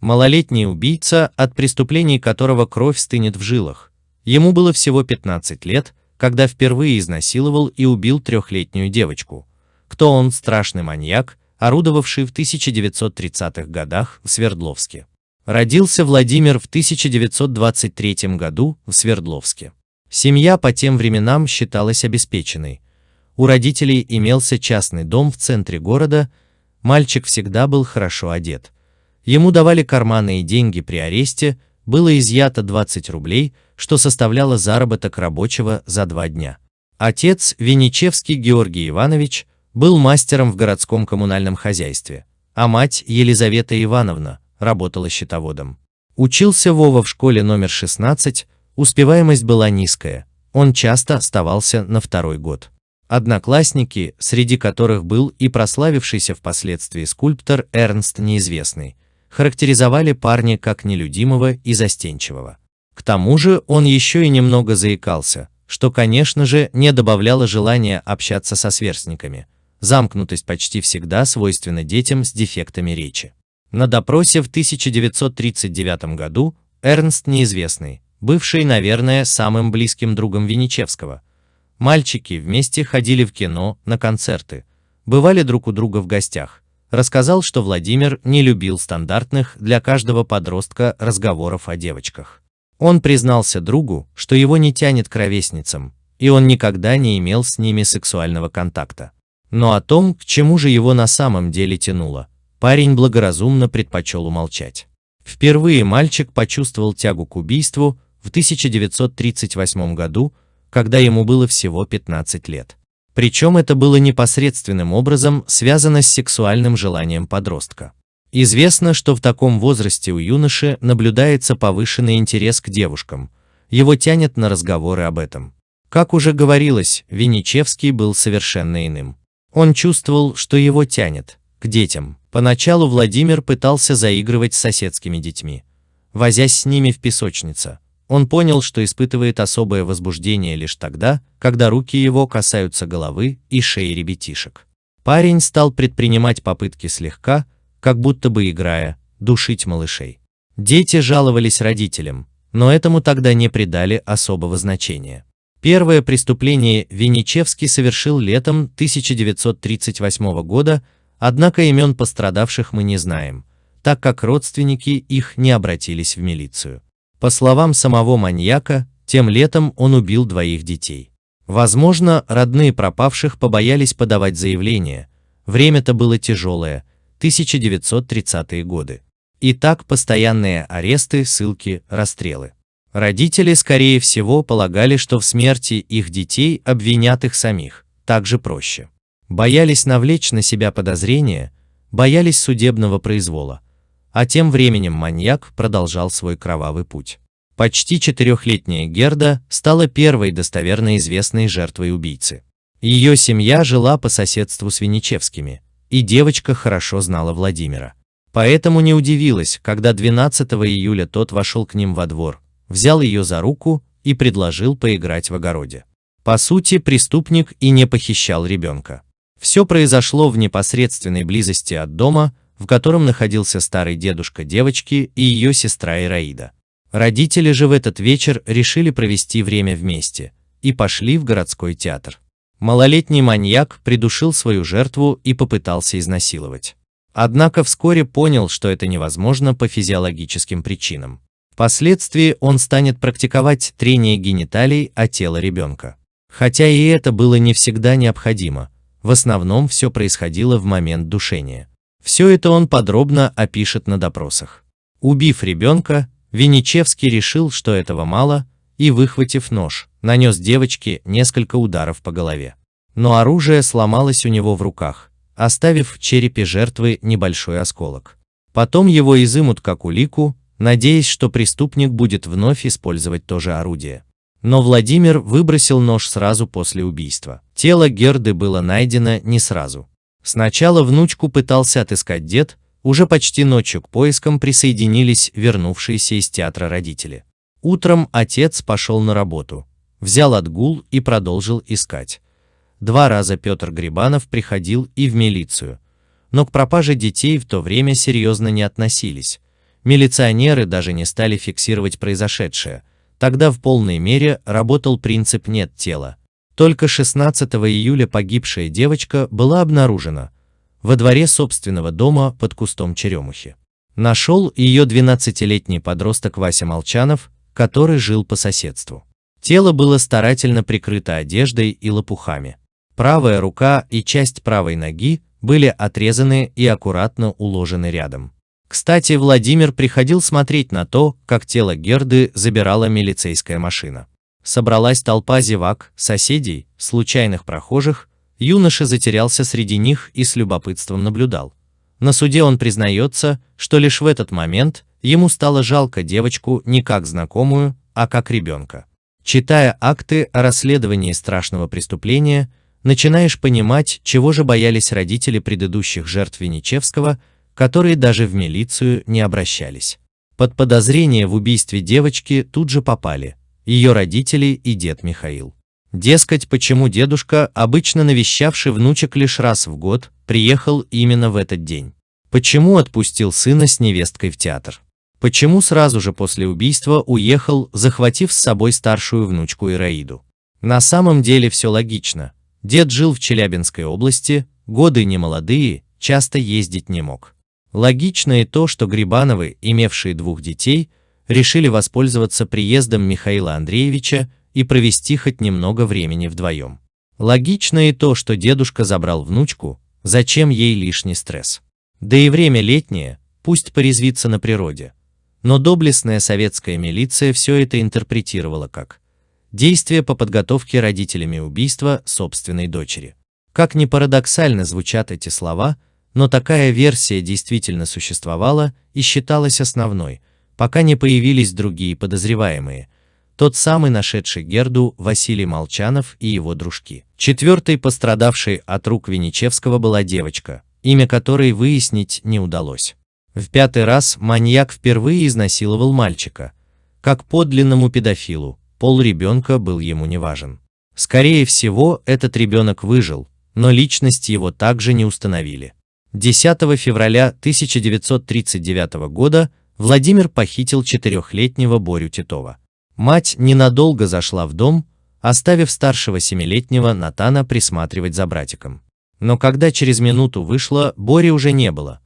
Малолетний убийца, от преступлений которого кровь стынет в жилах. Ему было всего 15 лет, когда впервые изнасиловал и убил трехлетнюю девочку. Кто он, страшный маньяк, орудовавший в 1930-х годах в Свердловске. Родился Владимир в 1923 году в Свердловске. Семья по тем временам считалась обеспеченной. У родителей имелся частный дом в центре города, мальчик всегда был хорошо одет. Ему давали карманные деньги при аресте, было изъято 20 рублей, что составляло заработок рабочего за два дня. Отец Веничевский Георгий Иванович – был мастером в городском коммунальном хозяйстве, а мать Елизавета Ивановна работала счетоводом. Учился Вова в школе номер 16, успеваемость была низкая, он часто оставался на второй год. Одноклассники, среди которых был и прославившийся впоследствии скульптор Эрнст Неизвестный, характеризовали парня как нелюдимого и застенчивого. К тому же он еще и немного заикался, что, конечно же, не добавляло желания общаться со сверстниками – Замкнутость почти всегда свойственна детям с дефектами речи. На допросе в 1939 году Эрнст Неизвестный, бывший, наверное, самым близким другом Венечевского, мальчики вместе ходили в кино, на концерты, бывали друг у друга в гостях, рассказал, что Владимир не любил стандартных для каждого подростка разговоров о девочках. Он признался другу, что его не тянет к ровесницам, и он никогда не имел с ними сексуального контакта. Но о том, к чему же его на самом деле тянуло, парень благоразумно предпочел умолчать. Впервые мальчик почувствовал тягу к убийству в 1938 году, когда ему было всего 15 лет. Причем это было непосредственным образом связано с сексуальным желанием подростка. Известно, что в таком возрасте у юноши наблюдается повышенный интерес к девушкам, его тянет на разговоры об этом. Как уже говорилось, Венечевский был совершенно иным. Он чувствовал, что его тянет, к детям. Поначалу Владимир пытался заигрывать с соседскими детьми, возясь с ними в песочнице. Он понял, что испытывает особое возбуждение лишь тогда, когда руки его касаются головы и шеи ребятишек. Парень стал предпринимать попытки слегка, как будто бы играя, душить малышей. Дети жаловались родителям, но этому тогда не придали особого значения. Первое преступление Веничевский совершил летом 1938 года, однако имен пострадавших мы не знаем, так как родственники их не обратились в милицию. По словам самого маньяка, тем летом он убил двоих детей. Возможно, родные пропавших побоялись подавать заявление, время-то было тяжелое, 1930-е годы. И так постоянные аресты, ссылки, расстрелы. Родители, скорее всего, полагали, что в смерти их детей обвинят их самих, так же проще. Боялись навлечь на себя подозрения, боялись судебного произвола. А тем временем маньяк продолжал свой кровавый путь. Почти четырехлетняя Герда стала первой достоверно известной жертвой убийцы. Ее семья жила по соседству с Венечевскими, и девочка хорошо знала Владимира. Поэтому не удивилась, когда 12 июля тот вошел к ним во двор, взял ее за руку и предложил поиграть в огороде. По сути, преступник и не похищал ребенка. Все произошло в непосредственной близости от дома, в котором находился старый дедушка девочки и ее сестра Ираида. Родители же в этот вечер решили провести время вместе и пошли в городской театр. Малолетний маньяк придушил свою жертву и попытался изнасиловать. Однако вскоре понял, что это невозможно по физиологическим причинам. Впоследствии он станет практиковать трение гениталий о тело ребенка. Хотя и это было не всегда необходимо, в основном все происходило в момент душения. Все это он подробно опишет на допросах. Убив ребенка, Веничевский решил, что этого мало, и, выхватив нож, нанес девочке несколько ударов по голове. Но оружие сломалось у него в руках, оставив в черепе жертвы небольшой осколок. Потом его изымут как улику, надеясь, что преступник будет вновь использовать то же орудие. Но Владимир выбросил нож сразу после убийства. Тело Герды было найдено не сразу. Сначала внучку пытался отыскать дед, уже почти ночью к поискам присоединились вернувшиеся из театра родители. Утром отец пошел на работу, взял отгул и продолжил искать. Два раза Петр Грибанов приходил и в милицию, но к пропаже детей в то время серьезно не относились, Милиционеры даже не стали фиксировать произошедшее. Тогда в полной мере работал принцип «нет тела». Только 16 июля погибшая девочка была обнаружена во дворе собственного дома под кустом черемухи. Нашел ее 12-летний подросток Вася Молчанов, который жил по соседству. Тело было старательно прикрыто одеждой и лопухами. Правая рука и часть правой ноги были отрезаны и аккуратно уложены рядом. Кстати, Владимир приходил смотреть на то, как тело Герды забирала милицейская машина. Собралась толпа зевак, соседей, случайных прохожих, юноша затерялся среди них и с любопытством наблюдал. На суде он признается, что лишь в этот момент ему стало жалко девочку не как знакомую, а как ребенка. Читая акты о расследовании страшного преступления, начинаешь понимать, чего же боялись родители предыдущих жертв Веничевского которые даже в милицию не обращались. Под подозрение в убийстве девочки тут же попали ее родители и дед Михаил. Дескать, почему дедушка, обычно навещавший внучек лишь раз в год, приехал именно в этот день? Почему отпустил сына с невесткой в театр? Почему сразу же после убийства уехал, захватив с собой старшую внучку Ираиду? На самом деле все логично. Дед жил в Челябинской области, годы немолодые, часто ездить не мог. Логично и то, что Грибановы, имевшие двух детей, решили воспользоваться приездом Михаила Андреевича и провести хоть немного времени вдвоем. Логично и то, что дедушка забрал внучку, зачем ей лишний стресс. Да и время летнее, пусть порезвится на природе. Но доблестная советская милиция все это интерпретировала как действие по подготовке родителями убийства собственной дочери. Как ни парадоксально звучат эти слова – но такая версия действительно существовала и считалась основной, пока не появились другие подозреваемые, тот самый нашедший Герду Василий Молчанов и его дружки. Четвертой пострадавшей от рук Венечевского была девочка, имя которой выяснить не удалось. В пятый раз маньяк впервые изнасиловал мальчика. Как подлинному педофилу, пол ребенка был ему не важен. Скорее всего, этот ребенок выжил, но личность его также не установили. 10 февраля 1939 года Владимир похитил четырехлетнего Борю Титова. Мать ненадолго зашла в дом, оставив старшего семилетнего Натана присматривать за братиком. Но когда через минуту вышла, Бори уже не было.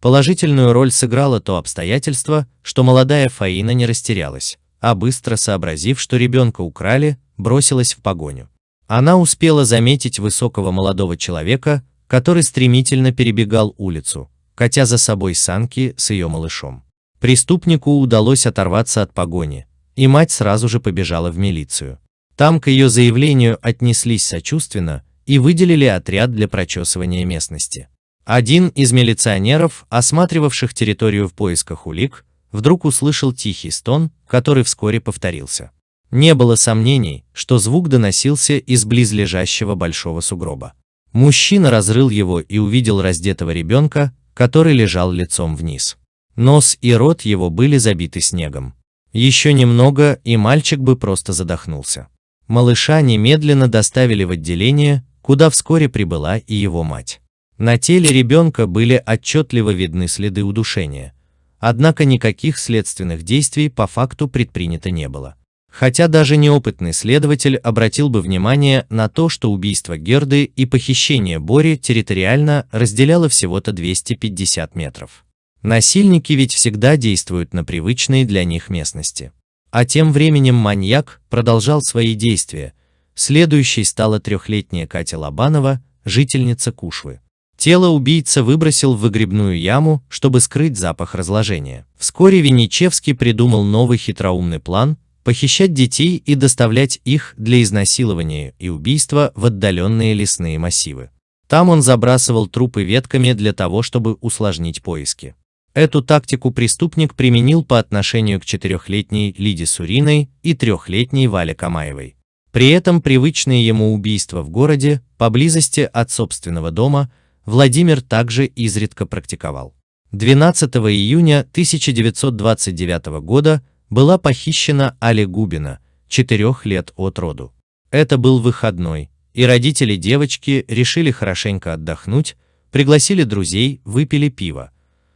Положительную роль сыграло то обстоятельство, что молодая Фаина не растерялась, а быстро сообразив, что ребенка украли, бросилась в погоню. Она успела заметить высокого молодого человека, который стремительно перебегал улицу, катя за собой санки с ее малышом. Преступнику удалось оторваться от погони, и мать сразу же побежала в милицию. Там к ее заявлению отнеслись сочувственно и выделили отряд для прочесывания местности. Один из милиционеров, осматривавших территорию в поисках улик, вдруг услышал тихий стон, который вскоре повторился. Не было сомнений, что звук доносился из близлежащего большого сугроба. Мужчина разрыл его и увидел раздетого ребенка, который лежал лицом вниз. Нос и рот его были забиты снегом. Еще немного, и мальчик бы просто задохнулся. Малыша немедленно доставили в отделение, куда вскоре прибыла и его мать. На теле ребенка были отчетливо видны следы удушения, однако никаких следственных действий по факту предпринято не было хотя даже неопытный следователь обратил бы внимание на то, что убийство Герды и похищение Бори территориально разделяло всего-то 250 метров. Насильники ведь всегда действуют на привычной для них местности. А тем временем маньяк продолжал свои действия. Следующей стала трехлетняя Катя Лобанова, жительница Кушвы. Тело убийца выбросил в выгребную яму, чтобы скрыть запах разложения. Вскоре Веничевский придумал новый хитроумный план, похищать детей и доставлять их для изнасилования и убийства в отдаленные лесные массивы. Там он забрасывал трупы ветками для того, чтобы усложнить поиски. Эту тактику преступник применил по отношению к четырехлетней Лиде Суриной и трехлетней Вале Камаевой. При этом привычные ему убийства в городе, поблизости от собственного дома, Владимир также изредка практиковал. 12 июня 1929 года была похищена Али Губина, четырех лет от роду. Это был выходной, и родители девочки решили хорошенько отдохнуть, пригласили друзей, выпили пиво.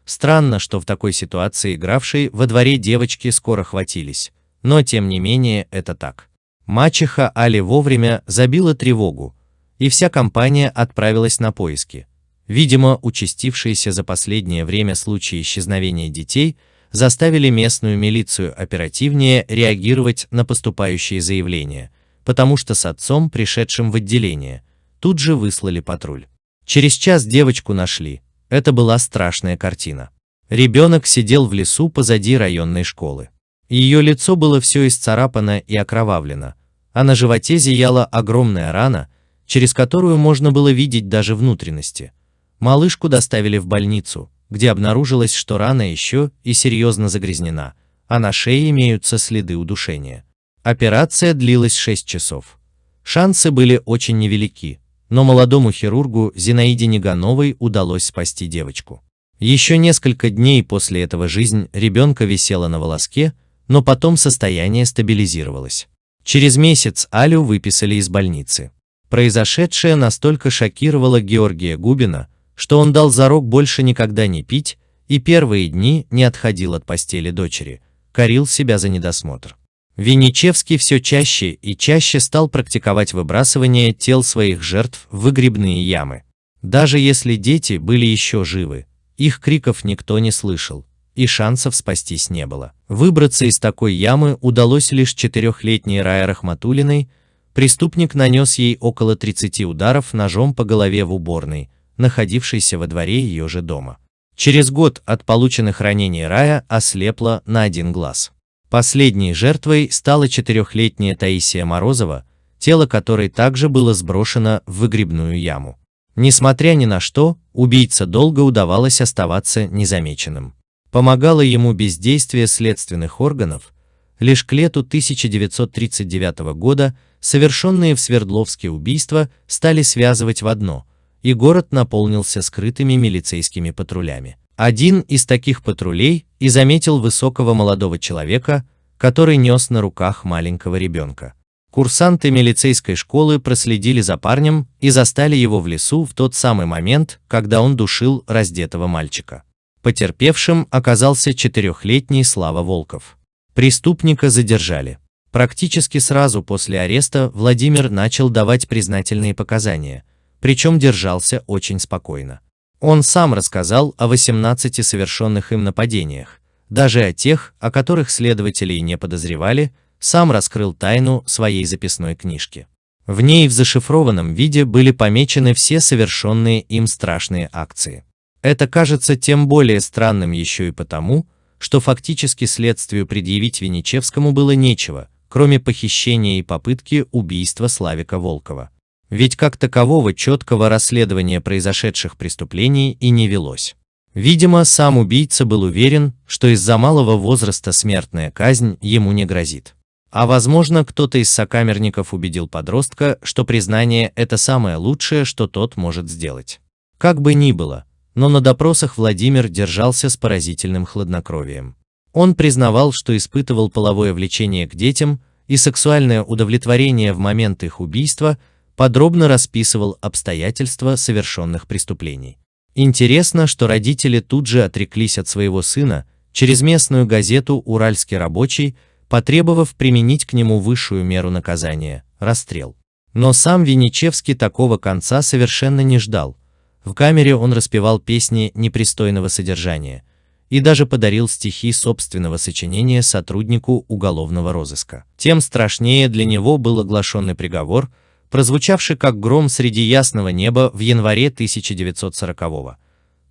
Странно, что в такой ситуации игравшие во дворе девочки скоро хватились, но тем не менее это так. Мачеха Али вовремя забила тревогу, и вся компания отправилась на поиски. Видимо, участившиеся за последнее время случаи исчезновения детей – заставили местную милицию оперативнее реагировать на поступающие заявления, потому что с отцом, пришедшим в отделение, тут же выслали патруль. Через час девочку нашли. Это была страшная картина. Ребенок сидел в лесу позади районной школы. Ее лицо было все исцарапано и окровавлено, а на животе зияла огромная рана, через которую можно было видеть даже внутренности. Малышку доставили в больницу, где обнаружилось, что рана еще и серьезно загрязнена, а на шее имеются следы удушения. Операция длилась 6 часов. Шансы были очень невелики, но молодому хирургу Зинаиде Негановой удалось спасти девочку. Еще несколько дней после этого жизнь ребенка висела на волоске, но потом состояние стабилизировалось. Через месяц Алю выписали из больницы. Произошедшее настолько шокировало Георгия Губина, что он дал зарок больше никогда не пить и первые дни не отходил от постели дочери, корил себя за недосмотр. Винничевский все чаще и чаще стал практиковать выбрасывание тел своих жертв в выгребные ямы. Даже если дети были еще живы, их криков никто не слышал, и шансов спастись не было. Выбраться из такой ямы удалось лишь четырехлетней Рая Рахматулиной, преступник нанес ей около 30 ударов ножом по голове в уборной, находившейся во дворе ее же дома. Через год от полученных ранений Рая ослепла на один глаз. Последней жертвой стала четырехлетняя Таисия Морозова, тело которой также было сброшено в выгребную яму. Несмотря ни на что, убийца долго удавалось оставаться незамеченным. Помогало ему бездействие следственных органов, лишь к лету 1939 года совершенные в Свердловске убийства стали связывать в одно – и город наполнился скрытыми милицейскими патрулями. Один из таких патрулей и заметил высокого молодого человека, который нес на руках маленького ребенка. Курсанты милицейской школы проследили за парнем и застали его в лесу в тот самый момент, когда он душил раздетого мальчика. Потерпевшим оказался четырехлетний Слава Волков. Преступника задержали. Практически сразу после ареста Владимир начал давать признательные показания – причем держался очень спокойно. Он сам рассказал о 18 совершенных им нападениях, даже о тех, о которых следователи и не подозревали, сам раскрыл тайну своей записной книжки. В ней в зашифрованном виде были помечены все совершенные им страшные акции. Это кажется тем более странным еще и потому, что фактически следствию предъявить Венечевскому было нечего, кроме похищения и попытки убийства Славика Волкова ведь как такового четкого расследования произошедших преступлений и не велось. Видимо, сам убийца был уверен, что из-за малого возраста смертная казнь ему не грозит. А возможно, кто-то из сокамерников убедил подростка, что признание – это самое лучшее, что тот может сделать. Как бы ни было, но на допросах Владимир держался с поразительным хладнокровием. Он признавал, что испытывал половое влечение к детям и сексуальное удовлетворение в момент их убийства – подробно расписывал обстоятельства совершенных преступлений. Интересно, что родители тут же отреклись от своего сына через местную газету «Уральский рабочий», потребовав применить к нему высшую меру наказания – расстрел. Но сам Венечевский такого конца совершенно не ждал. В камере он распевал песни непристойного содержания и даже подарил стихи собственного сочинения сотруднику уголовного розыска. Тем страшнее для него был оглашенный приговор – прозвучавший как гром среди ясного неба в январе 1940-го.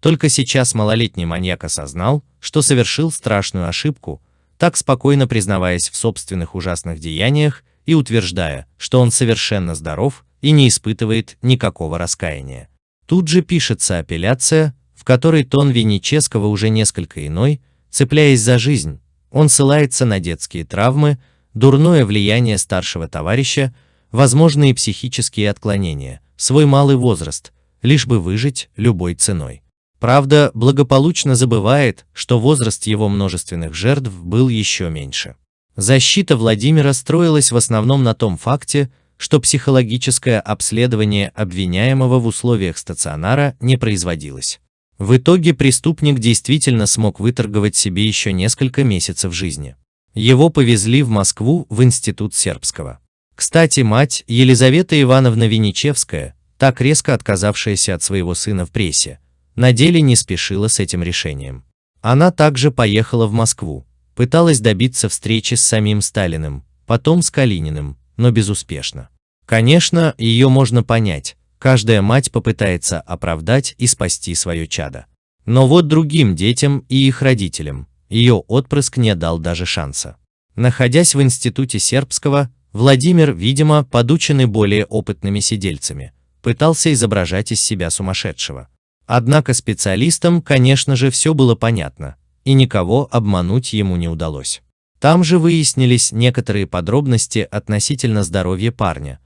Только сейчас малолетний маньяк осознал, что совершил страшную ошибку, так спокойно признаваясь в собственных ужасных деяниях и утверждая, что он совершенно здоров и не испытывает никакого раскаяния. Тут же пишется апелляция, в которой тон Венеческого уже несколько иной, цепляясь за жизнь, он ссылается на детские травмы, дурное влияние старшего товарища, возможные психические отклонения, свой малый возраст, лишь бы выжить любой ценой. Правда, благополучно забывает, что возраст его множественных жертв был еще меньше. Защита Владимира строилась в основном на том факте, что психологическое обследование обвиняемого в условиях стационара не производилось. В итоге преступник действительно смог выторговать себе еще несколько месяцев жизни. Его повезли в Москву в Институт сербского. Кстати, мать Елизавета Ивановна Веничевская, так резко отказавшаяся от своего сына в прессе, на деле не спешила с этим решением. Она также поехала в Москву, пыталась добиться встречи с самим Сталиным, потом с Калининым, но безуспешно. Конечно, ее можно понять, каждая мать попытается оправдать и спасти свое чадо. Но вот другим детям и их родителям ее отпрыск не дал даже шанса. Находясь в институте сербского, Владимир, видимо, подученный более опытными сидельцами, пытался изображать из себя сумасшедшего. Однако специалистам, конечно же, все было понятно, и никого обмануть ему не удалось. Там же выяснились некоторые подробности относительно здоровья парня.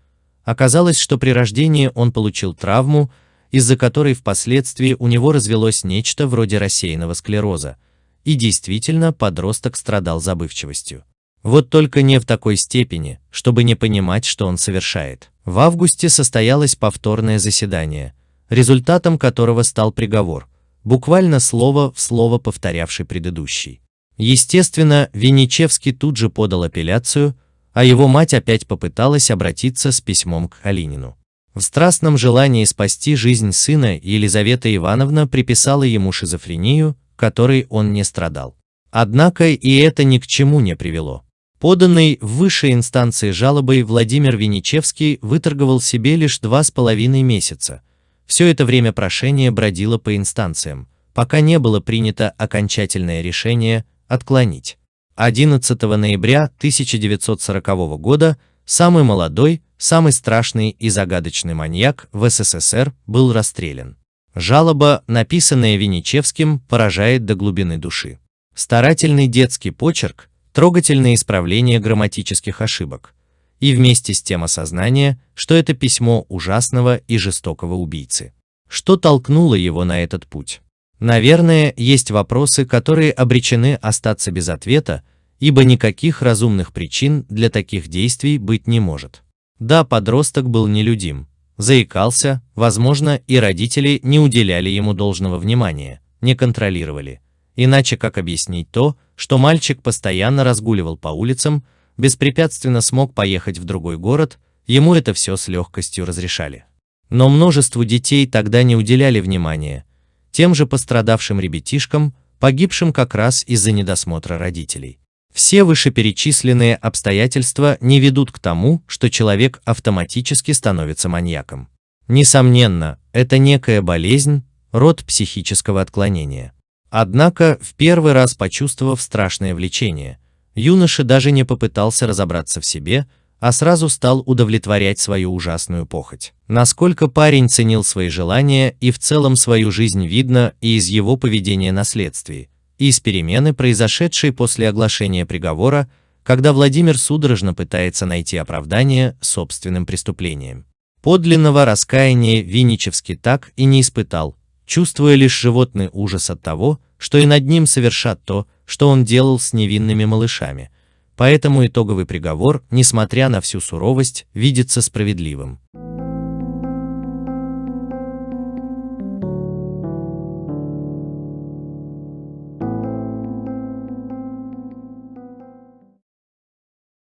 Оказалось, что при рождении он получил травму, из-за которой впоследствии у него развелось нечто вроде рассеянного склероза, и действительно подросток страдал забывчивостью. Вот только не в такой степени, чтобы не понимать, что он совершает. В августе состоялось повторное заседание, результатом которого стал приговор, буквально слово в слово повторявший предыдущий. Естественно, Винничевский тут же подал апелляцию, а его мать опять попыталась обратиться с письмом к Алинину. В страстном желании спасти жизнь сына Елизавета Ивановна приписала ему шизофрению, которой он не страдал. Однако и это ни к чему не привело. Поданный в высшей инстанции жалобой Владимир Веничевский выторговал себе лишь два с половиной месяца. Все это время прошение бродило по инстанциям, пока не было принято окончательное решение отклонить. 11 ноября 1940 года самый молодой, самый страшный и загадочный маньяк в СССР был расстрелян. Жалоба, написанная Веничевским, поражает до глубины души. Старательный детский почерк – трогательное исправление грамматических ошибок и вместе с тем осознание, что это письмо ужасного и жестокого убийцы. Что толкнуло его на этот путь? Наверное, есть вопросы, которые обречены остаться без ответа, ибо никаких разумных причин для таких действий быть не может. Да, подросток был нелюдим, заикался, возможно, и родители не уделяли ему должного внимания, не контролировали. Иначе как объяснить то, что мальчик постоянно разгуливал по улицам, беспрепятственно смог поехать в другой город, ему это все с легкостью разрешали. Но множеству детей тогда не уделяли внимания, тем же пострадавшим ребятишкам, погибшим как раз из-за недосмотра родителей. Все вышеперечисленные обстоятельства не ведут к тому, что человек автоматически становится маньяком. Несомненно, это некая болезнь, род психического отклонения. Однако, в первый раз почувствовав страшное влечение, юноша даже не попытался разобраться в себе, а сразу стал удовлетворять свою ужасную похоть. Насколько парень ценил свои желания и в целом свою жизнь видно и из его поведения на и из перемены, произошедшей после оглашения приговора, когда Владимир судорожно пытается найти оправдание собственным преступлением. Подлинного раскаяния Винничевский так и не испытал, чувствуя лишь животный ужас от того, что и над ним совершат то, что он делал с невинными малышами. Поэтому итоговый приговор, несмотря на всю суровость, видится справедливым.